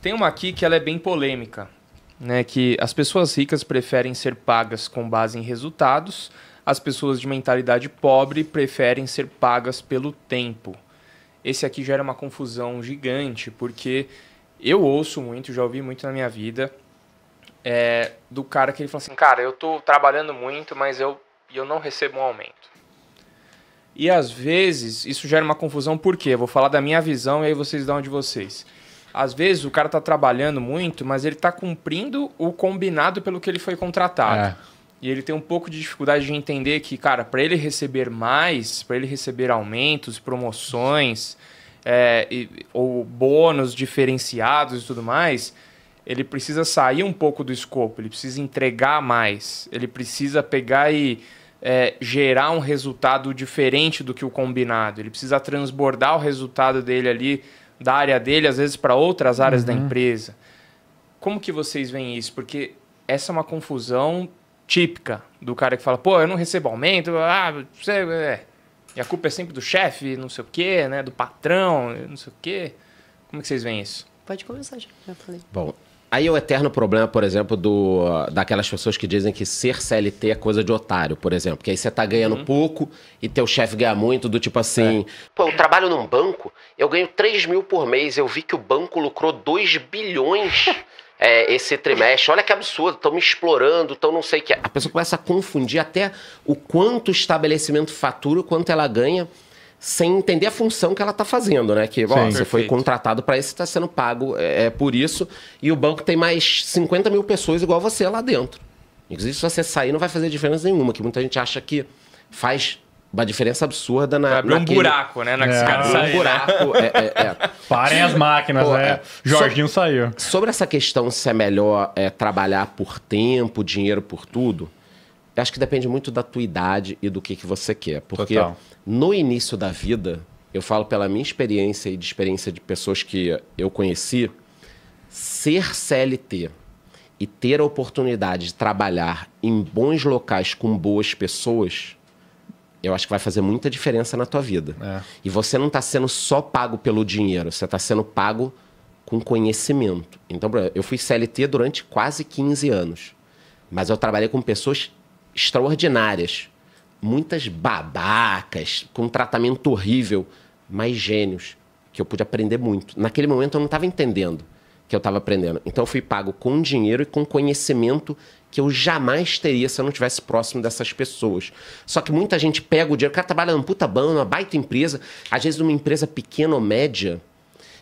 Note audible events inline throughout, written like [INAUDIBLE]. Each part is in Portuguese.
Tem uma aqui que ela é bem polêmica, né? Que as pessoas ricas preferem ser pagas com base em resultados, as pessoas de mentalidade pobre preferem ser pagas pelo tempo. Esse aqui gera uma confusão gigante, porque eu ouço muito, já ouvi muito na minha vida, é, do cara que ele fala assim, cara, eu tô trabalhando muito, mas eu, eu não recebo um aumento. E às vezes isso gera uma confusão, por quê? Eu vou falar da minha visão e aí vocês dão de vocês às vezes o cara tá trabalhando muito, mas ele tá cumprindo o combinado pelo que ele foi contratado. É. E ele tem um pouco de dificuldade de entender que, cara, para ele receber mais, para ele receber aumentos, promoções, é, e, ou bônus diferenciados e tudo mais, ele precisa sair um pouco do escopo, ele precisa entregar mais, ele precisa pegar e é, gerar um resultado diferente do que o combinado, ele precisa transbordar o resultado dele ali da área dele, às vezes, para outras áreas uhum. da empresa. Como que vocês veem isso? Porque essa é uma confusão típica do cara que fala, pô, eu não recebo aumento, ah, você, é. e a culpa é sempre do chefe, não sei o quê, né? Do patrão, não sei o quê. Como é que vocês veem isso? Pode começar, já, já falei. Bom, Aí é o eterno problema, por exemplo, do, daquelas pessoas que dizem que ser CLT é coisa de otário, por exemplo. Que aí você tá ganhando uhum. pouco e teu chefe ganha muito, do tipo assim. É. Pô, eu trabalho num banco, eu ganho 3 mil por mês, eu vi que o banco lucrou 2 bilhões. [LAUGHS] é, esse trimestre. Olha que absurdo, estão me explorando, estão não sei o que. É. A pessoa começa a confundir até o quanto o estabelecimento fatura, o quanto ela ganha sem entender a função que ela está fazendo, né? Que ó, você perfeito. foi contratado para isso, está sendo pago é, é, por isso, e o banco tem mais 50 mil pessoas igual você lá dentro. Inclusive, se você sair, não vai fazer diferença nenhuma, que muita gente acha que faz uma diferença absurda na. abre um buraco, né? Na é. cara sair, um né? buraco. Né? É, é, é. Parem as máquinas, Pô, né? É. Jorginho so... saiu. Sobre essa questão se é melhor é, trabalhar por tempo, dinheiro por tudo, acho que depende muito da tua idade e do que, que você quer. Porque Total. no início da vida, eu falo pela minha experiência e de experiência de pessoas que eu conheci, ser CLT e ter a oportunidade de trabalhar em bons locais com boas pessoas, eu acho que vai fazer muita diferença na tua vida. É. E você não está sendo só pago pelo dinheiro, você está sendo pago com conhecimento. Então, eu fui CLT durante quase 15 anos, mas eu trabalhei com pessoas extraordinárias. Muitas babacas, com um tratamento horrível, mas gênios, que eu pude aprender muito. Naquele momento eu não estava entendendo que eu estava aprendendo. Então eu fui pago com dinheiro e com conhecimento que eu jamais teria se eu não estivesse próximo dessas pessoas. Só que muita gente pega o dinheiro, o cara trabalha num puta banda, numa baita empresa, às vezes numa empresa pequena ou média,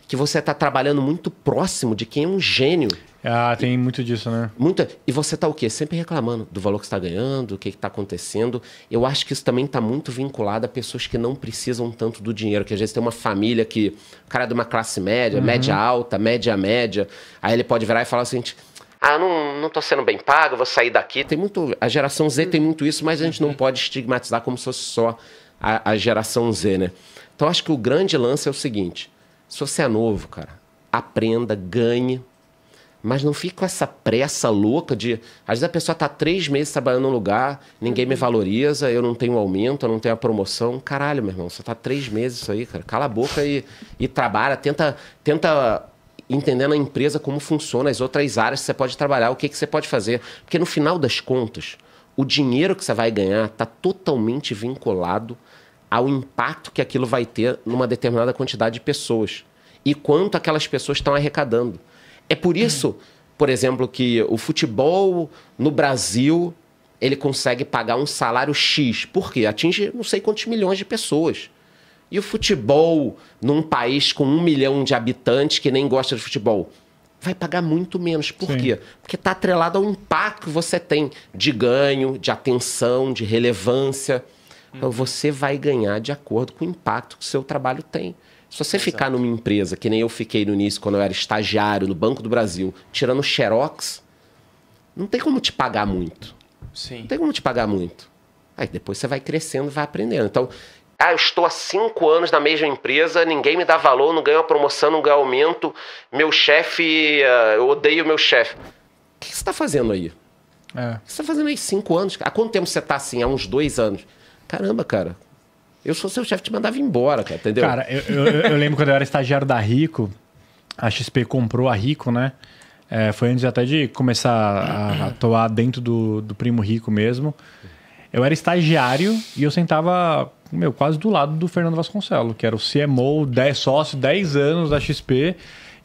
que você está trabalhando muito próximo de quem é um gênio. Ah, tem muito disso, né? Muita. E você tá o quê? Sempre reclamando do valor que está ganhando, o que está acontecendo. Eu acho que isso também está muito vinculado a pessoas que não precisam tanto do dinheiro, que às vezes tem uma família que, o cara é de uma classe média, uhum. média alta, média média. Aí ele pode virar e falar assim: ah, não, não tô sendo bem pago, vou sair daqui. Tem muito. A geração Z tem muito isso, mas a gente não uhum. pode estigmatizar como se fosse só a, a geração Z, né? Então acho que o grande lance é o seguinte: se você é novo, cara, aprenda, ganhe mas não fica com essa pressa louca de. Às vezes a pessoa está três meses trabalhando no lugar, ninguém me valoriza, eu não tenho aumento, eu não tenho a promoção. Caralho, meu irmão, você está três meses isso aí, cara. Cala a boca e, e trabalha, tenta, tenta entendendo a empresa, como funciona, as outras áreas que você pode trabalhar, o que, que você pode fazer. Porque no final das contas, o dinheiro que você vai ganhar está totalmente vinculado ao impacto que aquilo vai ter numa determinada quantidade de pessoas. E quanto aquelas pessoas estão arrecadando. É por isso, por exemplo, que o futebol no Brasil ele consegue pagar um salário X. Por quê? Atinge não sei quantos milhões de pessoas. E o futebol num país com um milhão de habitantes que nem gosta de futebol? Vai pagar muito menos. Por Sim. quê? Porque está atrelado ao impacto que você tem de ganho, de atenção, de relevância. Então, você vai ganhar de acordo com o impacto que o seu trabalho tem. Se você Exato. ficar numa empresa, que nem eu fiquei no início, quando eu era estagiário no Banco do Brasil, tirando xerox, não tem como te pagar muito. Sim. Não tem como te pagar muito. Aí depois você vai crescendo, vai aprendendo. Então, ah, eu estou há cinco anos na mesma empresa, ninguém me dá valor, não ganho a promoção, não ganho aumento, meu chefe, ah, eu odeio meu chefe. O que você está fazendo aí? É. O que você está fazendo aí cinco anos? Há quanto tempo você está assim? Há uns dois anos. Caramba, cara, eu sou seu chefe, te mandava embora, cara, entendeu? Cara, eu, eu, eu lembro quando eu era estagiário da Rico, a XP comprou a Rico, né? É, foi antes até de começar a atuar dentro do, do Primo Rico mesmo. Eu era estagiário e eu sentava, meu, quase do lado do Fernando Vasconcelos, que era o CMO, 10, sócio, 10 anos da XP.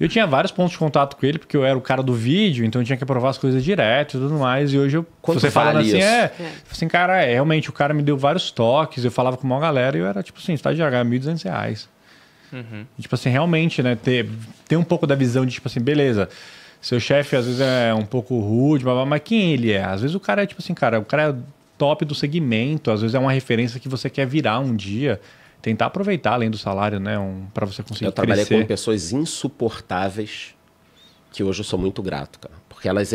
Eu tinha vários pontos de contato com ele, porque eu era o cara do vídeo, então eu tinha que aprovar as coisas direto e tudo mais. E hoje eu. Quanto você falando assim, isso? é. é. Assim, cara, é, realmente, o cara me deu vários toques, eu falava com uma galera e eu era tipo assim, de ganhar 1.200 reais. Uhum. E, tipo assim, realmente, né? Ter, ter um pouco da visão de, tipo assim, beleza. Seu chefe às vezes é um pouco rude, mas quem ele é? Às vezes o cara é tipo assim, cara, o cara é top do segmento, às vezes é uma referência que você quer virar um dia tentar aproveitar além do salário, né? Um, para você conseguir Eu trabalhei crescer. com pessoas insuportáveis que hoje eu sou muito grato, cara. Porque elas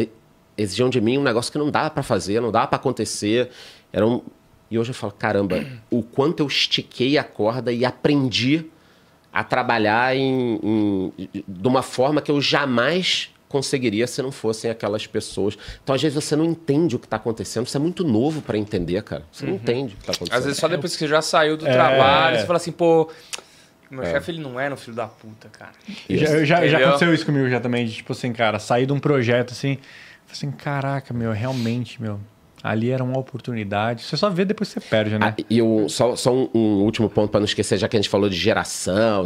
exigiam de mim um negócio que não dava para fazer, não dava para acontecer. eram E hoje eu falo, caramba, [CLEARS THROAT] o quanto eu estiquei a corda e aprendi a trabalhar em, em, de uma forma que eu jamais conseguiria se não fossem aquelas pessoas. Então, às vezes, você não entende o que está acontecendo. Você é muito novo para entender, cara. Você uhum. não entende o que está acontecendo. Às vezes, só é, depois que você já saiu do é. trabalho, você fala assim, pô... Meu é. chefe, ele não era é um filho da puta, cara. Já, já, já aconteceu isso comigo já também. De, tipo assim, cara, sair de um projeto assim... Assim, caraca, meu, realmente, meu... Ali era uma oportunidade. Você só vê depois você perde, né? Ah, e um, só, só um, um último ponto para não esquecer, já que a gente falou de geração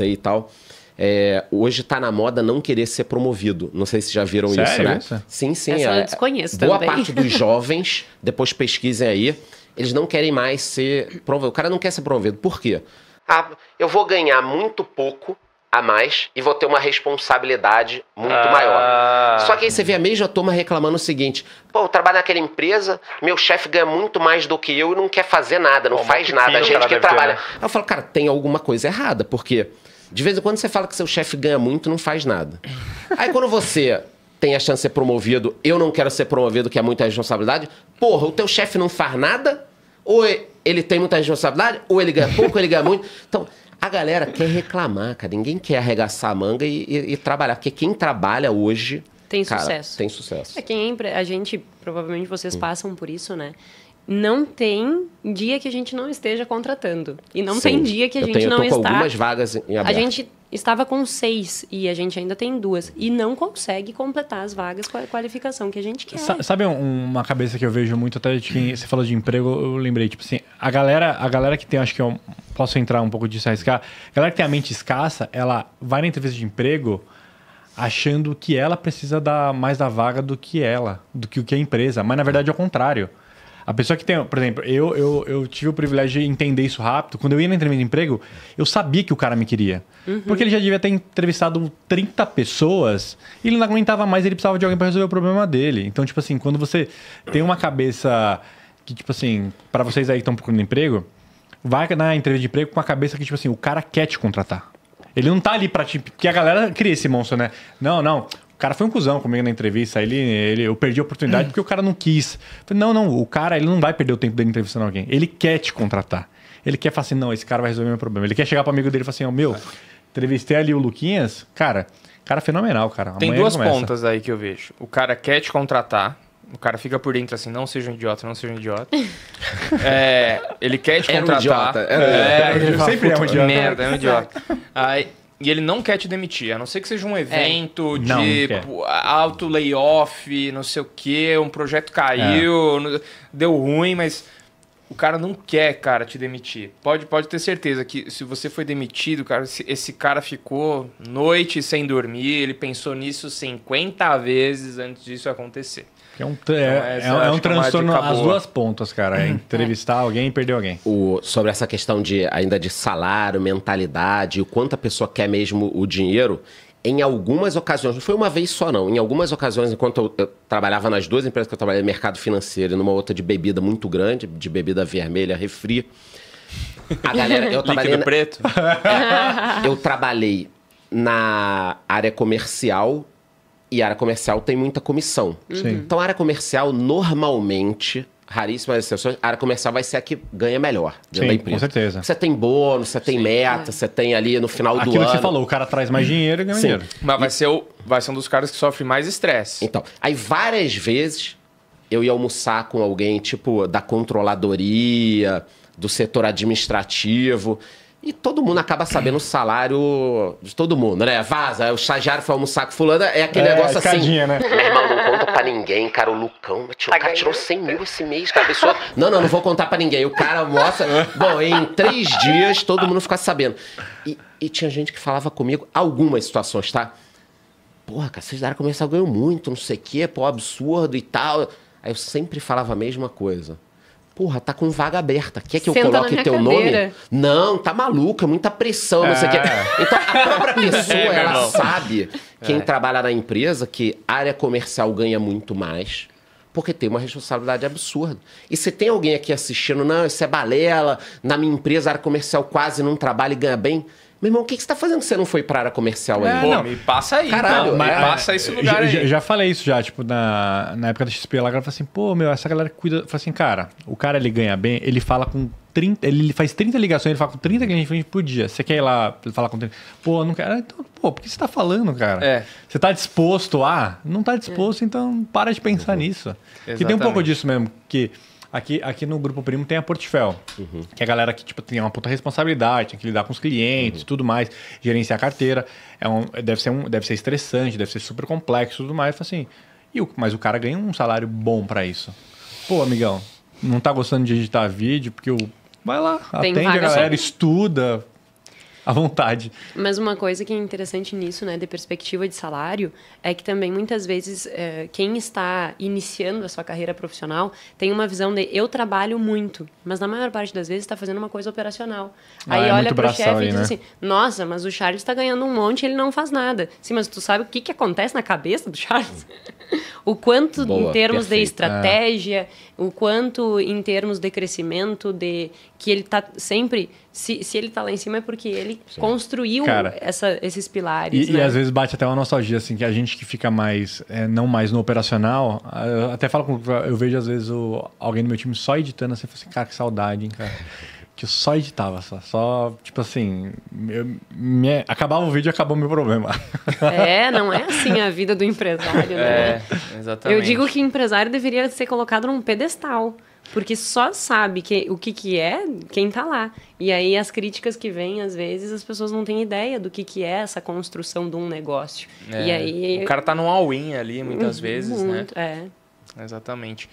aí e tal... É, hoje está na moda não querer ser promovido. Não sei se já viram Sério? isso, né? Essa? Sim, sim. Essa é, eu desconheço boa também. parte dos jovens, [LAUGHS] depois pesquisem aí, eles não querem mais ser promovido. O cara não quer ser promovido. Por quê? Ah, eu vou ganhar muito pouco a mais e vou ter uma responsabilidade muito ah. maior. Só que aí você vê a mesma turma reclamando o seguinte: pô, eu trabalho naquela empresa, meu chefe ganha muito mais do que eu e não quer fazer nada, não pô, faz nada, a gente que trabalha. Ter, né? Eu falo, cara, tem alguma coisa errada, porque de vez em quando você fala que seu chefe ganha muito não faz nada. Aí quando você tem a chance de ser promovido, eu não quero ser promovido, que é muita responsabilidade, porra, o teu chefe não faz nada? Ou ele tem muita responsabilidade, ou ele ganha pouco, ou ele ganha muito. Então, a galera quer reclamar, cara. Ninguém quer arregaçar a manga e, e, e trabalhar. Porque quem trabalha hoje. Tem cara, sucesso. Tem sucesso. É quem, é a gente, provavelmente vocês hum. passam por isso, né? não tem dia que a gente não esteja contratando. E não Sim. tem dia que a eu gente tenho, não eu tô está. Com algumas vagas em aberto. A gente estava com seis e a gente ainda tem duas. E não consegue completar as vagas com a qualificação que a gente quer. Sabe uma cabeça que eu vejo muito, até de quem você falou de emprego, eu lembrei, tipo assim, a galera, a galera que tem, acho que eu posso entrar um pouco disso arriscar, a galera que tem a mente escassa, ela vai na entrevista de emprego achando que ela precisa dar mais da vaga do que ela, do que o que a empresa. Mas na verdade é o contrário. A pessoa que tem, por exemplo, eu, eu, eu tive o privilégio de entender isso rápido. Quando eu ia na entrevista de emprego, eu sabia que o cara me queria. Uhum. Porque ele já devia ter entrevistado 30 pessoas e ele não aguentava mais, ele precisava de alguém para resolver o problema dele. Então, tipo assim, quando você tem uma cabeça que, tipo assim, para vocês aí que estão procurando emprego, vai na entrevista de emprego com a cabeça que, tipo assim, o cara quer te contratar. Ele não tá ali pra te. Porque a galera cria esse monstro, né? Não, não cara foi um cuzão comigo na entrevista. Ele, ele, eu perdi a oportunidade hum. porque o cara não quis. Falei, não, não, o cara ele não vai perder o tempo dele entrevistando alguém. Ele quer te contratar. Ele quer falar assim, não, esse cara vai resolver meu problema. Ele quer chegar para amigo dele e falar assim, oh, meu, entrevistei ali o Luquinhas, cara, cara fenomenal, cara. Amanhã Tem duas pontas aí que eu vejo. O cara quer te contratar, o cara fica por dentro assim, não seja um idiota, não seja um idiota. [LAUGHS] é, ele quer te contratar. Era um idiota. Era, é, ele sempre é um idiota. Merda, é um idiota. [LAUGHS] Aí, e ele não quer te demitir, a não ser que seja um é. evento é. de alto layoff, não sei o quê, um projeto caiu, é. deu ruim, mas o cara não quer, cara, te demitir. Pode, pode ter certeza que se você foi demitido, cara, esse, esse cara ficou noite sem dormir, ele pensou nisso 50 vezes antes disso acontecer. É um, então, é, é, é um é é transtorno às duas pontas, cara. É uhum. entrevistar alguém e perder alguém. O, sobre essa questão de ainda de salário, mentalidade, o quanto a pessoa quer mesmo o dinheiro, em algumas ocasiões, não foi uma vez só não, em algumas ocasiões, enquanto eu, eu trabalhava nas duas empresas que eu trabalhei, mercado financeiro e numa outra de bebida muito grande, de bebida vermelha, refri. A galera, eu [LAUGHS] trabalhei... Na, preto? [LAUGHS] eu trabalhei na área comercial e área comercial tem muita comissão. Sim. Então, a área comercial, normalmente, raríssimas exceções, a área comercial vai ser a que ganha melhor dentro né, Sim, da empresa. Com certeza. Você tem bônus, você tem Sim. meta, você tem ali no final Aquilo do ano. Aquilo que você falou, o cara traz mais dinheiro e ganha Sim. dinheiro. Mas e... vai, ser o, vai ser um dos caras que sofre mais estresse. Então, aí várias vezes eu ia almoçar com alguém, tipo, da controladoria, do setor administrativo. E todo mundo acaba sabendo o salário de todo mundo, né? Vaza, o estagiário foi almoçar com fulano, é aquele é, negócio assim. né? Meu irmão, não conta pra ninguém, cara. O Lucão, o cara tirou 100 mil esse mês, cara. A pessoa, não, não, não vou contar pra ninguém. O cara mostra. Bom, em três dias todo mundo fica sabendo. E, e tinha gente que falava comigo, algumas situações, tá? Porra, cara, vocês daram a ganhou muito, não sei o quê, pô, absurdo e tal. Aí eu sempre falava a mesma coisa. Porra, tá com vaga aberta. Quer que Senta eu coloque teu cadeira. nome? Não, tá maluca, muita pressão, não sei o quê. É. Então, a própria [LAUGHS] pessoa, é, ela sabe, quem é. trabalha na empresa, que área comercial ganha muito mais, porque tem uma responsabilidade absurda. E se tem alguém aqui assistindo, não, isso é balela, na minha empresa, a área comercial quase não trabalha e ganha bem. Meu irmão, o que, que você tá fazendo que você não foi pra área comercial é, ainda? Pô, não. me passa aí, Caralho, então. me é. passa esse lugar já, aí. Já, já, falei isso já, tipo, na, na época da XP, lá, eu falei assim, pô, meu, essa galera cuida... Falei assim, cara, o cara, ele ganha bem, ele fala com 30... Ele faz 30 ligações, ele fala com 30 clientes diferentes por dia. Você quer ir lá falar com 30... Pô, eu não quero... Então, pô, por que você tá falando, cara? É. Você tá disposto a... Não tá disposto, é. então para de pensar uhum. nisso. Exatamente. Que tem um pouco disso mesmo, que... Aqui, aqui no Grupo Primo tem a portifel uhum. que é a galera que tipo, tem uma puta responsabilidade, tem que lidar com os clientes uhum. tudo mais, gerenciar a carteira. É um, deve, ser um, deve ser estressante, deve ser super complexo tudo mais. Então, assim, e o, mas o cara ganha um salário bom para isso. Pô, amigão, não tá gostando de editar vídeo porque o. Vai lá, tem atende a galera, sobre... estuda, [LAUGHS] à vontade. Mas uma coisa que é interessante nisso, né, de perspectiva de salário, é que também muitas vezes é, quem está iniciando a sua carreira profissional tem uma visão de eu trabalho muito, mas na maior parte das vezes está fazendo uma coisa operacional. Ah, aí é olha para o chefe e diz né? assim: nossa, mas o Charles está ganhando um monte, e ele não faz nada. Sim, mas tu sabe o que, que acontece na cabeça do Charles? [LAUGHS] o quanto Boa, em termos perfeito. de é. estratégia, é. o quanto em termos de crescimento, de que ele está sempre se, se ele tá lá em cima é porque ele Sim. construiu Cara, essa, esses pilares. E, né? e, às vezes bate até uma nostalgia, assim, que a gente que fica mais, é, não mais no operacional, eu até falo com. Eu vejo às vezes o, alguém do meu time só editando assim, assim, cara, que saudade, hein, cara. que eu só editava, só, só tipo assim, eu, me, acabava o vídeo e acabou o meu problema. [LAUGHS] É, não é assim a vida do empresário, né? É, exatamente. Eu digo que empresário deveria ser colocado num pedestal. Porque só sabe que, o que, que é quem tá lá. E aí as críticas que vêm, às vezes, as pessoas não têm ideia do que, que é essa construção de um negócio. É, e aí... O cara tá no all-in ali, muitas uhum, vezes, né? muito, né? É. Exatamente.